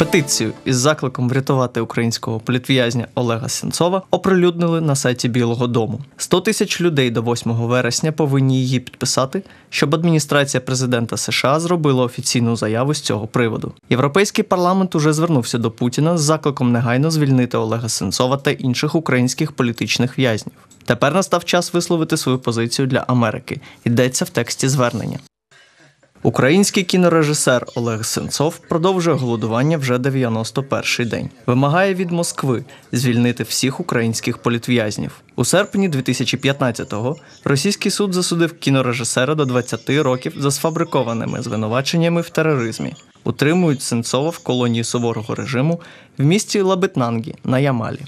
Петицію із закликом врятувати українського політв'язня Олега Сенцова оприлюднили на сайті Білого Дому. 100 тисяч людей до 8 вересня повинні її підписати, щоб адміністрація президента США зробила офіційну заяву з цього приводу. Європейський парламент уже звернувся до Путіна з закликом негайно звільнити Олега Сенцова та інших українських політичних в'язнів. Тепер настав час висловити свою позицію для Америки. Йдеться в тексті звернення. Український кінорежисер Олег Сенцов продовжує голодування вже 91-й день. Вимагає від Москви звільнити всіх українських політв'язнів. У серпні 2015-го російський суд засудив кінорежисера до 20 років за сфабрикованими звинуваченнями в тероризмі. Утримують Сенцова в колонії суворого режиму в місті Лабитнангі на Ямалі.